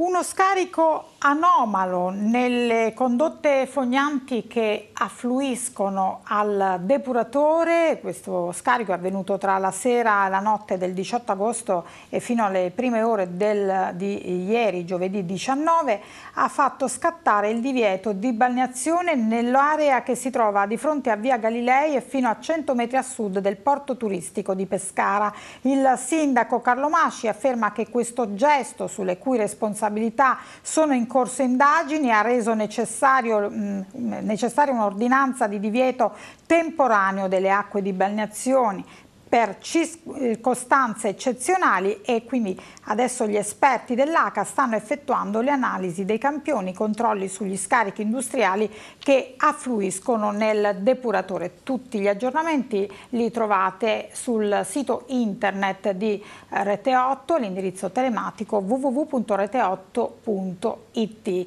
uno scarico anomalo nelle condotte fognanti che affluiscono al depuratore, questo scarico è avvenuto tra la sera e la notte del 18 agosto e fino alle prime ore del, di ieri, giovedì 19, ha fatto scattare il divieto di balneazione nell'area che si trova di fronte a via Galilei e fino a 100 metri a sud del porto turistico di Pescara. Il sindaco Carlo Masci afferma che questo gesto, sulle cui responsabilità sono in corso indagini, ha reso mh, necessaria un'ordinanza di divieto temporaneo delle acque di balneazione per circostanze eh, eccezionali e quindi adesso gli esperti dell'ACA stanno effettuando le analisi dei campioni, controlli sugli scarichi industriali che affluiscono nel depuratore. Tutti gli aggiornamenti li trovate sul sito internet di Rete 8, l'indirizzo telematico www.rete8.it.